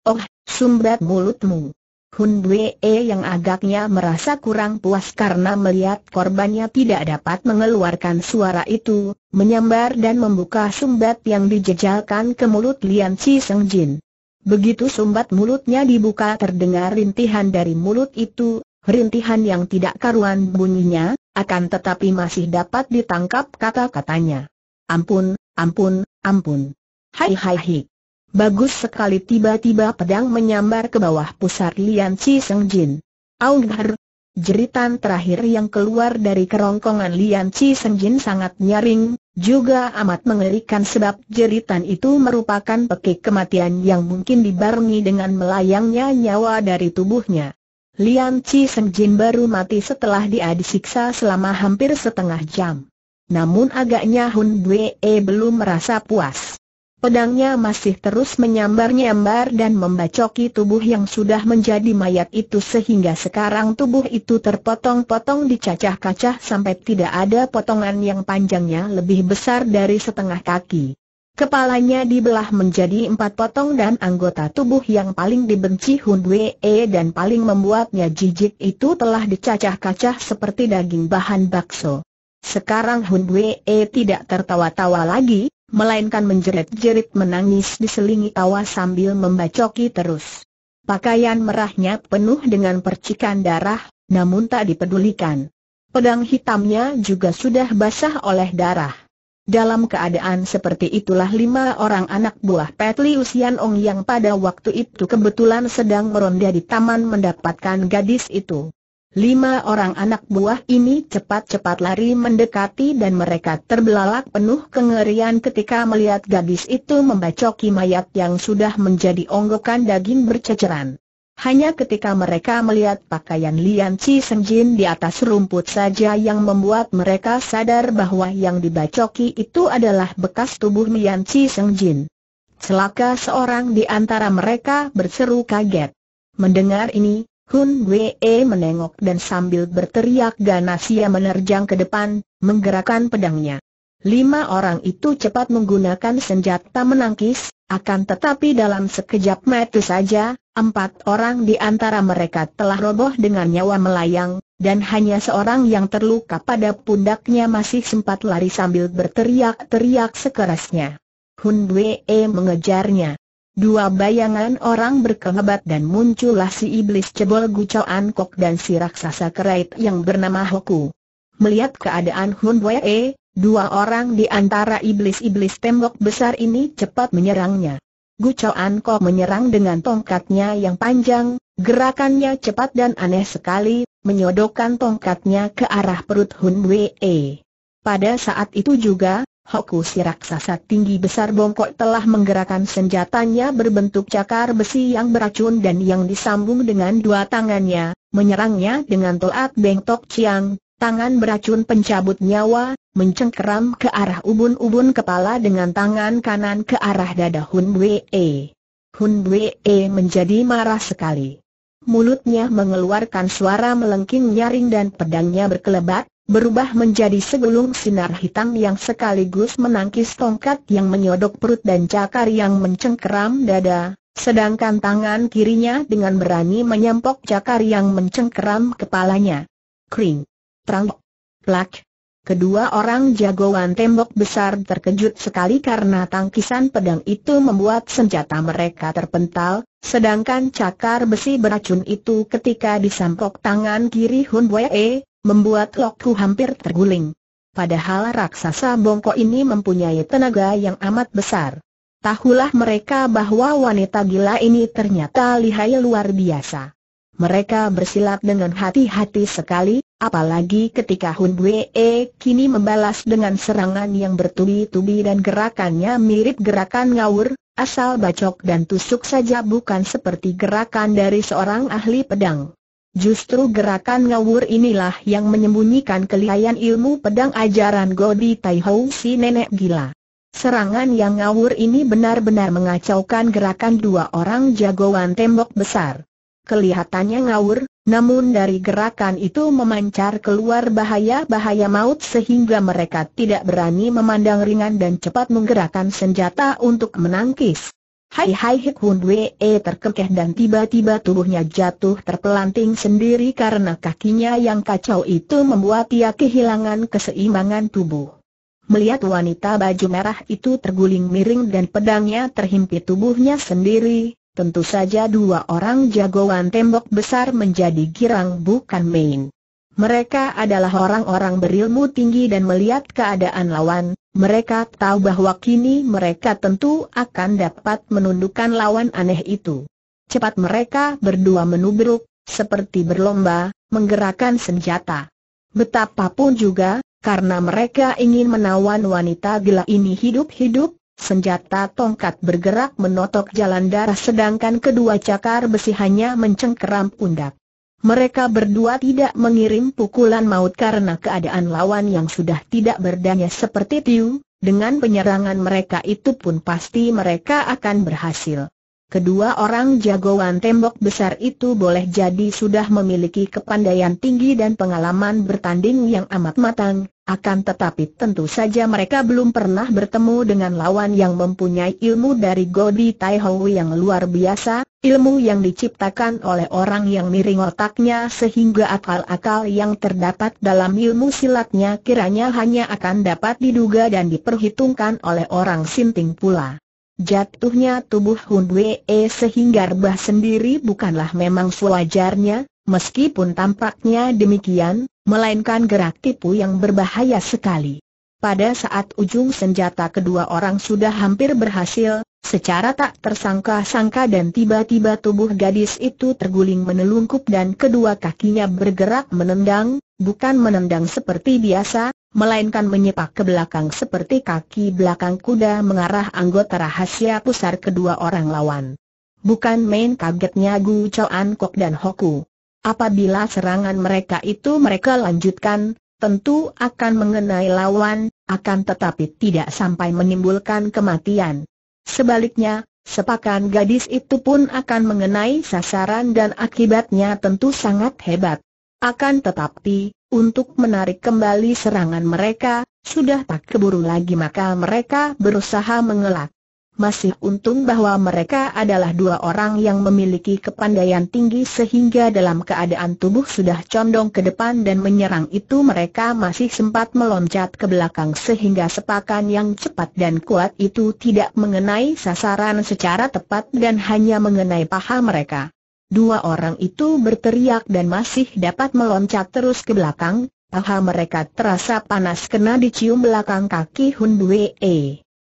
Oh, sumbat mulutmu. Hun Bue e yang agaknya merasa kurang puas karena melihat korbannya tidak dapat mengeluarkan suara itu, menyambar dan membuka sumbat yang dijejalkan ke mulut Lian Chi Seng Jin. Begitu sumbat mulutnya dibuka terdengar rintihan dari mulut itu, rintihan yang tidak karuan bunyinya, akan tetapi masih dapat ditangkap kata-katanya. Ampun, ampun, ampun. Hai hai hik. Bagus sekali tiba-tiba pedang menyambar ke bawah pusar Lian Chi Seng Jin. Aungher! Jeritan terakhir yang keluar dari kerongkongan Lian Chi Seng Jin sangat nyaring, juga amat mengerikan sebab jeritan itu merupakan pekik kematian yang mungkin dibarengi dengan melayangnya nyawa dari tubuhnya. Lian Chi Seng Jin baru mati setelah dia disiksa selama hampir setengah jam. Namun agaknya Hun Dwee belum merasa puas. Pedangnya masih terus menyambar-nyambar dan membacoki tubuh yang sudah menjadi mayat itu sehingga sekarang tubuh itu terpotong-potong dicacah-cacah sampai tidak ada potongan yang panjangnya lebih besar dari setengah kaki. Kepalanya dibelah menjadi empat potong dan anggota tubuh yang paling dibenci Hun Wee dan paling membuatnya jijik itu telah dicacah-cacah seperti daging bahan bakso. Sekarang Hun Wee tidak tertawa-tawa lagi, melainkan menjerit-jerit menangis diselingi tawa sambil membacoki terus. Pakaian merahnya penuh dengan percikan darah, namun tak dipedulikan. Pedang hitamnya juga sudah basah oleh darah. Dalam keadaan seperti itulah lima orang anak buah Petli Usian Ong yang pada waktu itu kebetulan sedang meronda di taman mendapatkan gadis itu. Lima orang anak buah ini cepat-cepat lari mendekati dan mereka terbelalak penuh kengerian ketika melihat gadis itu membacoki mayat yang sudah menjadi onggokan daging berceceran. Hanya ketika mereka melihat pakaian Lian Chi Senjin di atas rumput saja yang membuat mereka sadar bahwa yang dibacoki itu adalah bekas tubuh Lian Chi Senjin. Celaka seorang di antara mereka berseru kaget. Mendengar ini, Hun Wee menengok dan sambil berteriak ganas ia menerjang ke depan, menggerakkan pedangnya. Lima orang itu cepat menggunakan senjata menangkis, akan tetapi dalam sekejap mata saja, empat orang di antara mereka telah roboh dengan nyawa melayang, dan hanya seorang yang terluka pada pundaknya masih sempat lari sambil berteriak-teriak sekerasnya. Hun Wee mengejarnya. Dua bayangan orang berkelebat dan muncullah si iblis cebol Gucao Ankok dan si raksasa kerait yang bernama Hoku. Melihat keadaan Hun Wee, dua orang di antara iblis-iblis tembok besar ini cepat menyerangnya. Gucao Ankok menyerang dengan tongkatnya yang panjang, gerakannya cepat dan aneh sekali, menyodokkan tongkatnya ke arah perut Hun Wee. Pada saat itu juga, Hoku si raksasa tinggi besar bongkok telah menggerakkan senjatanya berbentuk cakar besi yang beracun dan yang disambung dengan dua tangannya, menyerangnya dengan toat bengtok ciang, tangan beracun pencabut nyawa, mencengkeram ke arah ubun-ubun kepala dengan tangan kanan ke arah dada Hun Bwee. E. Hun Bwee e menjadi marah sekali. Mulutnya mengeluarkan suara melengking nyaring dan pedangnya berkelebat, berubah menjadi segulung sinar hitam yang sekaligus menangkis tongkat yang menyodok perut dan cakar yang mencengkeram dada, sedangkan tangan kirinya dengan berani menyampok cakar yang mencengkeram kepalanya. Kring! terang, Plak! Kedua orang jagoan tembok besar terkejut sekali karena tangkisan pedang itu membuat senjata mereka terpental, sedangkan cakar besi beracun itu ketika disampok tangan kiri Hun Wei membuat Lokku hampir terguling. Padahal raksasa bongkok ini mempunyai tenaga yang amat besar. Tahulah mereka bahwa wanita gila ini ternyata lihai luar biasa. Mereka bersilat dengan hati-hati sekali, apalagi ketika Hun Wee kini membalas dengan serangan yang bertubi-tubi dan gerakannya mirip gerakan ngawur, asal bacok dan tusuk saja bukan seperti gerakan dari seorang ahli pedang. Justru gerakan ngawur inilah yang menyembunyikan kelihayan ilmu pedang ajaran Godi Tai si nenek gila. Serangan yang ngawur ini benar-benar mengacaukan gerakan dua orang jagoan tembok besar. Kelihatannya ngawur, namun dari gerakan itu memancar keluar bahaya-bahaya maut sehingga mereka tidak berani memandang ringan dan cepat menggerakkan senjata untuk menangkis. Hai Hai Hik Hun Wee terkekeh dan tiba-tiba tubuhnya jatuh terpelanting sendiri karena kakinya yang kacau itu membuat ia kehilangan keseimbangan tubuh. Melihat wanita baju merah itu terguling miring dan pedangnya terhimpit tubuhnya sendiri, tentu saja dua orang jagoan tembok besar menjadi girang bukan main. Mereka adalah orang-orang berilmu tinggi dan melihat keadaan lawan, mereka tahu bahwa kini mereka tentu akan dapat menundukkan lawan aneh itu. Cepat mereka berdua menubruk, seperti berlomba, menggerakkan senjata. Betapapun juga, karena mereka ingin menawan wanita gila ini hidup-hidup, senjata tongkat bergerak menotok jalan darah sedangkan kedua cakar besi hanya mencengkeram pundak mereka berdua tidak mengirim pukulan maut karena keadaan lawan yang sudah tidak berdaya seperti Tiu, dengan penyerangan mereka itu pun pasti mereka akan berhasil. Kedua orang jagoan tembok besar itu boleh jadi sudah memiliki kepandaian tinggi dan pengalaman bertanding yang amat matang, akan tetapi tentu saja mereka belum pernah bertemu dengan lawan yang mempunyai ilmu dari Godi Taihou yang luar biasa, Ilmu yang diciptakan oleh orang yang miring otaknya sehingga akal-akal yang terdapat dalam ilmu silatnya kiranya hanya akan dapat diduga dan diperhitungkan oleh orang sinting pula. Jatuhnya tubuh Hun Wee sehingga rebah sendiri bukanlah memang sewajarnya, meskipun tampaknya demikian, melainkan gerak tipu yang berbahaya sekali. Pada saat ujung senjata kedua orang sudah hampir berhasil, secara tak tersangka-sangka dan tiba-tiba tubuh gadis itu terguling menelungkup dan kedua kakinya bergerak menendang, bukan menendang seperti biasa, melainkan menyepak ke belakang seperti kaki belakang kuda mengarah anggota rahasia pusar kedua orang lawan. Bukan main kagetnya Gu Choan Kok dan Hoku. Apabila serangan mereka itu mereka lanjutkan, tentu akan mengenai lawan, akan tetapi tidak sampai menimbulkan kematian. Sebaliknya, sepakan gadis itu pun akan mengenai sasaran dan akibatnya tentu sangat hebat. Akan tetapi, untuk menarik kembali serangan mereka, sudah tak keburu lagi maka mereka berusaha mengelak. Masih untung bahwa mereka adalah dua orang yang memiliki kepandaian tinggi sehingga dalam keadaan tubuh sudah condong ke depan dan menyerang itu mereka masih sempat meloncat ke belakang sehingga sepakan yang cepat dan kuat itu tidak mengenai sasaran secara tepat dan hanya mengenai paha mereka. Dua orang itu berteriak dan masih dapat meloncat terus ke belakang, paha mereka terasa panas kena dicium belakang kaki Hun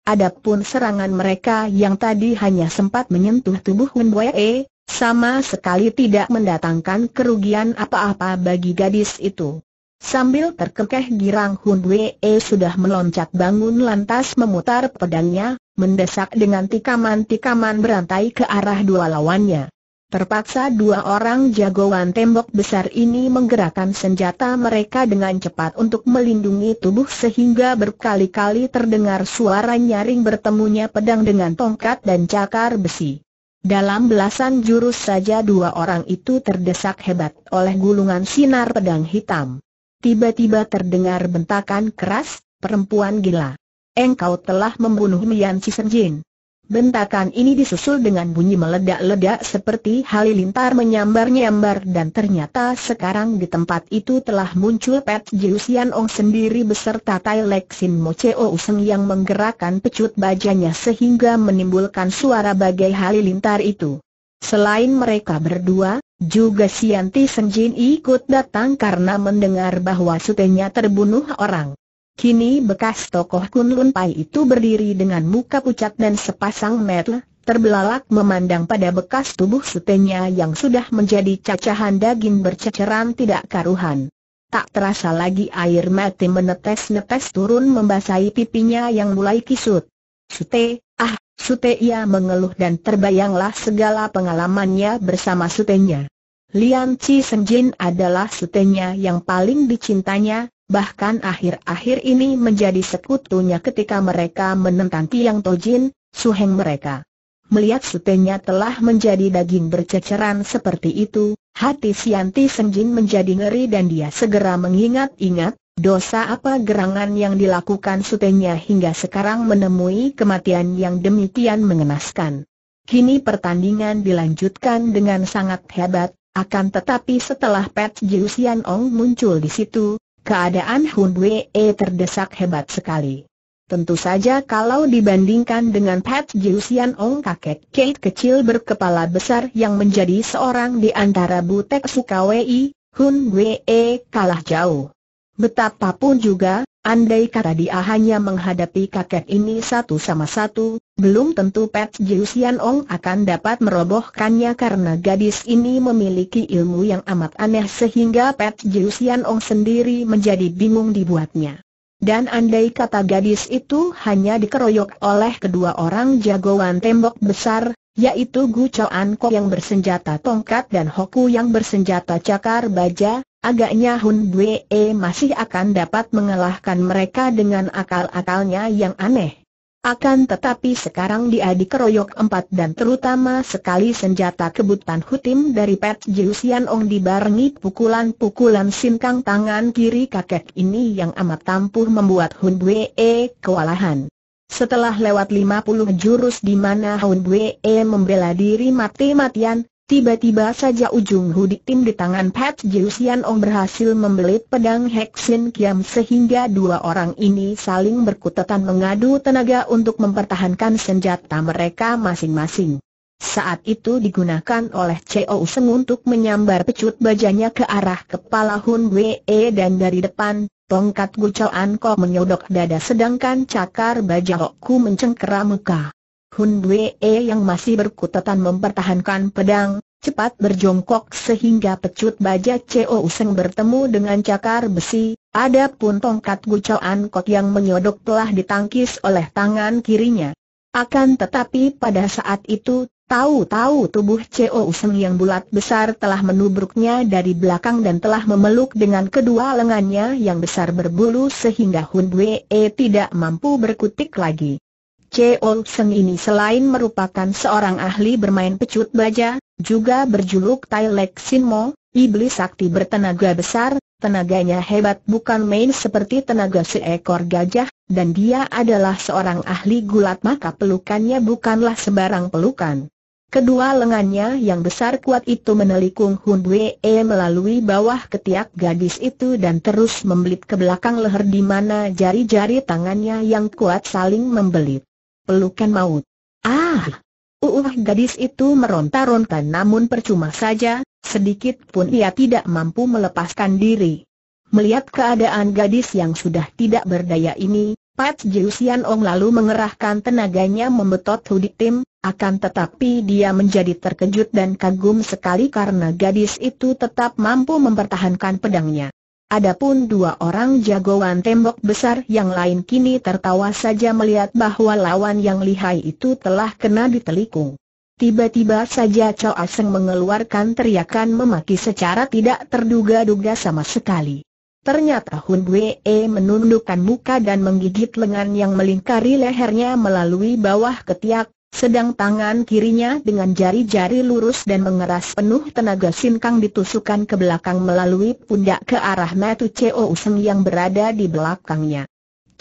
Adapun serangan mereka yang tadi hanya sempat menyentuh tubuh Hun e, sama sekali tidak mendatangkan kerugian apa-apa bagi gadis itu. Sambil terkekeh girang Hun Wee e sudah meloncat bangun lantas memutar pedangnya, mendesak dengan tikaman-tikaman berantai ke arah dua lawannya. Terpaksa dua orang jagoan tembok besar ini menggerakkan senjata mereka dengan cepat untuk melindungi tubuh sehingga berkali-kali terdengar suara nyaring bertemunya pedang dengan tongkat dan cakar besi. Dalam belasan jurus saja dua orang itu terdesak hebat oleh gulungan sinar pedang hitam. Tiba-tiba terdengar bentakan keras, perempuan gila. Engkau telah membunuh Mian Cisenjin. Bentakan ini disusul dengan bunyi meledak-ledak seperti halilintar menyambar-nyambar dan ternyata sekarang di tempat itu telah muncul Pet Jiusian Ong sendiri beserta Tai Lek Sin Mo Cheo Useng yang menggerakkan pecut bajanya sehingga menimbulkan suara bagai halilintar itu. Selain mereka berdua, juga Sianti Senjin ikut datang karena mendengar bahwa sutenya terbunuh orang. Kini bekas tokoh Kunlun Pai itu berdiri dengan muka pucat dan sepasang mata terbelalak memandang pada bekas tubuh sutenya yang sudah menjadi cacahan daging berceceran tidak karuhan. Tak terasa lagi air mati menetes-netes turun membasahi pipinya yang mulai kisut. Sute, ah, Sute ia mengeluh dan terbayanglah segala pengalamannya bersama Sutenya. Lian Chi Senjin adalah Sutenya yang paling dicintanya, bahkan akhir-akhir ini menjadi sekutunya ketika mereka menentang Tiang Tojin, suheng mereka. Melihat sutenya telah menjadi daging berceceran seperti itu, hati Sianti Senjin menjadi ngeri dan dia segera mengingat-ingat, dosa apa gerangan yang dilakukan sutenya hingga sekarang menemui kematian yang demikian mengenaskan. Kini pertandingan dilanjutkan dengan sangat hebat, akan tetapi setelah Pet Jiusian Ong muncul di situ, Keadaan Hun Wee eh, terdesak hebat sekali. Tentu saja kalau dibandingkan dengan Pat Jiusian Ong kakek Kate kecil berkepala besar yang menjadi seorang di antara Butek Sukawei, Hun Wee eh, kalah jauh. Betapapun juga, Andai kata dia hanya menghadapi kakek ini satu sama satu, belum tentu Pet Jiusian Ong akan dapat merobohkannya karena gadis ini memiliki ilmu yang amat aneh sehingga Pet Jiusian Ong sendiri menjadi bingung dibuatnya. Dan andai kata gadis itu hanya dikeroyok oleh kedua orang jagoan tembok besar, yaitu Gu Choan Kok yang bersenjata tongkat dan Hoku yang bersenjata cakar baja, Agaknya Hun Bue e masih akan dapat mengalahkan mereka dengan akal-akalnya yang aneh. Akan tetapi sekarang dia dikeroyok empat dan terutama sekali senjata kebutan hutim dari Pet Jiusian Ong dibarengi pukulan-pukulan sinkang tangan kiri kakek ini yang amat tampuh membuat Hun Bue e kewalahan. Setelah lewat 50 jurus di mana Hun Bue e membela diri mati-matian, Tiba-tiba saja ujung hudi tim di tangan Pat Jiusian Ong berhasil membelit pedang Hexin Kiam sehingga dua orang ini saling berkutatan mengadu tenaga untuk mempertahankan senjata mereka masing-masing. Saat itu digunakan oleh Cheo Seng untuk menyambar pecut bajanya ke arah kepala Hun Wee dan dari depan, tongkat Gu Chao An Ko menyodok dada sedangkan cakar baja Ku mencengkeram muka. Hun Wee yang masih berkutatan mempertahankan pedang, cepat berjongkok sehingga pecut baja Ceo Useng bertemu dengan cakar besi, adapun tongkat gucoan kot yang menyodok telah ditangkis oleh tangan kirinya. Akan tetapi pada saat itu Tahu-tahu tubuh Ceo Useng yang bulat besar telah menubruknya dari belakang dan telah memeluk dengan kedua lengannya yang besar berbulu sehingga Hun Wee tidak mampu berkutik lagi. Cheol Seng ini selain merupakan seorang ahli bermain pecut baja, juga berjuluk Tai Lek Sin Mo, iblis sakti bertenaga besar, tenaganya hebat bukan main seperti tenaga seekor gajah, dan dia adalah seorang ahli gulat maka pelukannya bukanlah sebarang pelukan. Kedua lengannya yang besar kuat itu menelikung Hun Wee e melalui bawah ketiak gadis itu dan terus membelit ke belakang leher di mana jari-jari tangannya yang kuat saling membelit pelukan maut. Ah! Uuh uh, gadis itu meronta-ronta namun percuma saja, sedikit pun ia tidak mampu melepaskan diri. Melihat keadaan gadis yang sudah tidak berdaya ini, Pat Jiusian Ong lalu mengerahkan tenaganya membetot Hudik Tim, akan tetapi dia menjadi terkejut dan kagum sekali karena gadis itu tetap mampu mempertahankan pedangnya. Adapun dua orang jagoan tembok besar yang lain kini tertawa saja melihat bahwa lawan yang lihai itu telah kena ditelikung. Tiba-tiba saja Chow Aseng mengeluarkan teriakan memaki secara tidak terduga-duga sama sekali. Ternyata Hun Wei menundukkan muka dan menggigit lengan yang melingkari lehernya melalui bawah ketiak, sedang tangan kirinya dengan jari-jari lurus dan mengeras penuh tenaga sinkang ditusukkan ke belakang melalui pundak ke arah metu Cho Seng yang berada di belakangnya.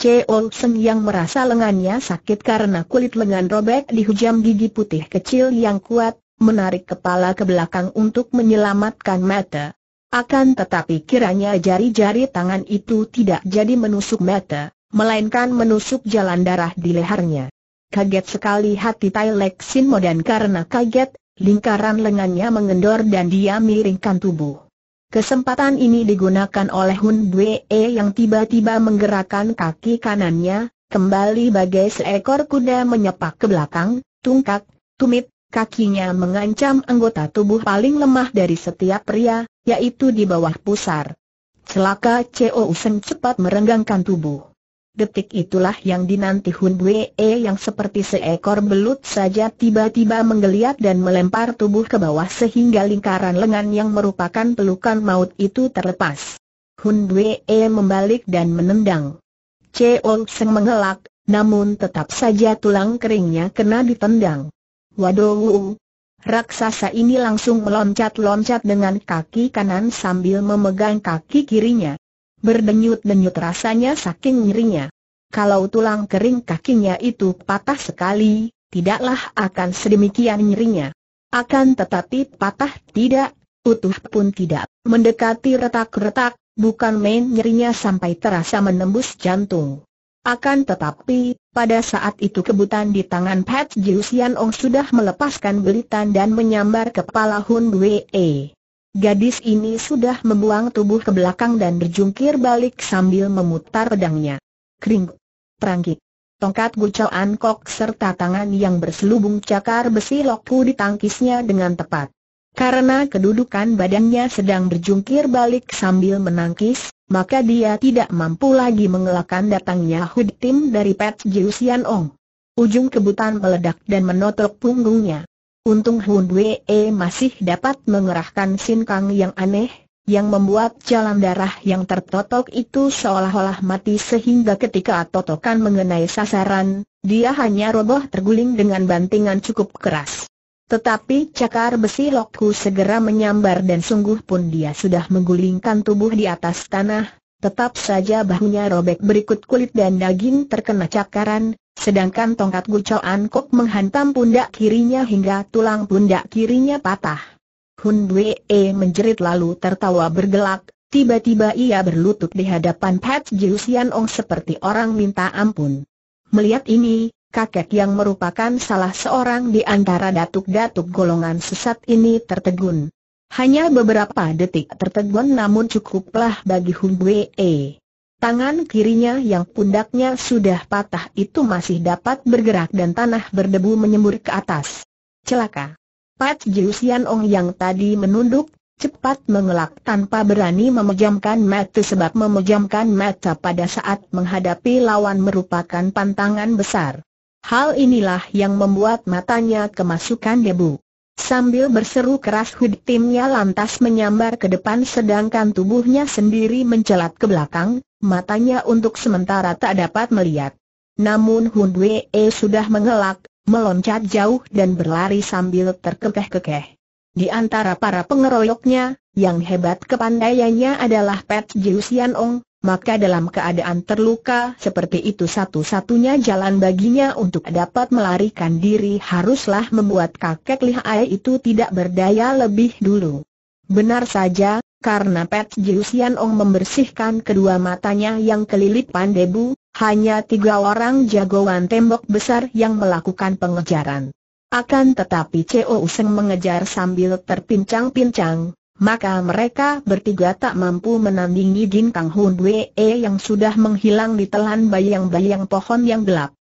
Cho Seng yang merasa lengannya sakit karena kulit lengan robek dihujam gigi putih kecil yang kuat, menarik kepala ke belakang untuk menyelamatkan mata. Akan tetapi kiranya jari-jari tangan itu tidak jadi menusuk mata, melainkan menusuk jalan darah di lehernya. Kaget sekali hati Tai Lek Sin Mo dan karena kaget, lingkaran lengannya mengendor dan dia miringkan tubuh. Kesempatan ini digunakan oleh Hun Bwe e yang tiba-tiba menggerakkan kaki kanannya, kembali bagai seekor kuda menyepak ke belakang, tungkak, tumit, kakinya mengancam anggota tubuh paling lemah dari setiap pria, yaitu di bawah pusar. Celaka Cheo Useng cepat merenggangkan tubuh. Detik itulah yang dinanti Hun Bwe yang seperti seekor belut saja tiba-tiba menggeliat dan melempar tubuh ke bawah sehingga lingkaran lengan yang merupakan pelukan maut itu terlepas. Hun Bwe membalik dan menendang. Cheol Seng mengelak, namun tetap saja tulang keringnya kena ditendang. Waduh! Raksasa ini langsung meloncat-loncat dengan kaki kanan sambil memegang kaki kirinya berdenyut-denyut rasanya saking nyerinya. Kalau tulang kering kakinya itu patah sekali, tidaklah akan sedemikian nyerinya. Akan tetapi patah tidak, utuh pun tidak, mendekati retak-retak, bukan main nyerinya sampai terasa menembus jantung. Akan tetapi, pada saat itu kebutan di tangan Pat Jiusian Ong sudah melepaskan belitan dan menyambar kepala Hun Wei. Gadis ini sudah membuang tubuh ke belakang dan berjungkir balik sambil memutar pedangnya. Kring, perangkik, tongkat Gucao Ankok serta tangan yang berselubung cakar besi loku ditangkisnya dengan tepat. Karena kedudukan badannya sedang berjungkir balik sambil menangkis, maka dia tidak mampu lagi mengelakkan datangnya Hud Tim dari Pat Jiusian Ong. Ujung kebutan meledak dan menotok punggungnya. Untung Hun Wee masih dapat mengerahkan Sin Kang yang aneh, yang membuat jalan darah yang tertotok itu seolah-olah mati sehingga ketika totokan mengenai sasaran, dia hanya roboh terguling dengan bantingan cukup keras. Tetapi cakar besi Hu segera menyambar dan sungguh pun dia sudah menggulingkan tubuh di atas tanah, Tetap saja bahunya robek berikut kulit dan daging terkena cakaran, sedangkan tongkat gucoan kok menghantam pundak kirinya hingga tulang pundak kirinya patah. Hun Bae e menjerit lalu tertawa bergelak, tiba-tiba ia berlutut di hadapan Pat Jiu Sian Ong seperti orang minta ampun. Melihat ini, kakek yang merupakan salah seorang di antara datuk-datuk golongan sesat ini tertegun. Hanya beberapa detik tertegun namun cukuplah bagi Hung Wee. Tangan kirinya yang pundaknya sudah patah itu masih dapat bergerak dan tanah berdebu menyembur ke atas. Celaka. Pat Jiusian Ong yang tadi menunduk, cepat mengelak tanpa berani memejamkan mata sebab memejamkan mata pada saat menghadapi lawan merupakan pantangan besar. Hal inilah yang membuat matanya kemasukan debu. Sambil berseru keras Hud timnya lantas menyambar ke depan sedangkan tubuhnya sendiri mencelat ke belakang, matanya untuk sementara tak dapat melihat. Namun Hun Wee sudah mengelak, meloncat jauh dan berlari sambil terkekeh-kekeh. Di antara para pengeroyoknya, yang hebat kepandaiannya adalah Pet Jiu Ong, maka dalam keadaan terluka seperti itu satu-satunya jalan baginya untuk dapat melarikan diri haruslah membuat kakek lihai itu tidak berdaya lebih dulu. Benar saja, karena Pet Jiusian Ong membersihkan kedua matanya yang kelilipan debu, hanya tiga orang jagoan tembok besar yang melakukan pengejaran. Akan tetapi Cheo Useng mengejar sambil terpincang-pincang, maka mereka bertiga tak mampu menandingi Jin Kang Hun Wee yang sudah menghilang di telan bayang-bayang pohon yang gelap.